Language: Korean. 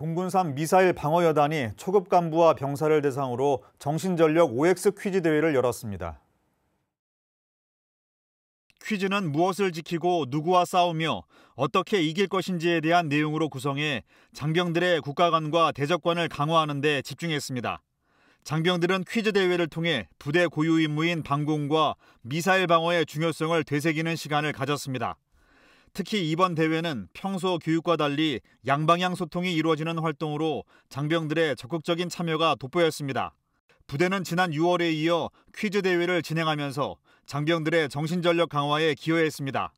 공군산 미사일 방어 여단이 초급 간부와 병사를 대상으로 정신전력 OX 퀴즈 대회를 열었습니다. 퀴즈는 무엇을 지키고 누구와 싸우며 어떻게 이길 것인지에 대한 내용으로 구성해 장병들의 국가관과 대적관을 강화하는 데 집중했습니다. 장병들은 퀴즈 대회를 통해 부대 고유 임무인 방공과 미사일 방어의 중요성을 되새기는 시간을 가졌습니다. 특히 이번 대회는 평소 교육과 달리 양방향 소통이 이루어지는 활동으로 장병들의 적극적인 참여가 돋보였습니다. 부대는 지난 6월에 이어 퀴즈 대회를 진행하면서 장병들의 정신전력 강화에 기여했습니다.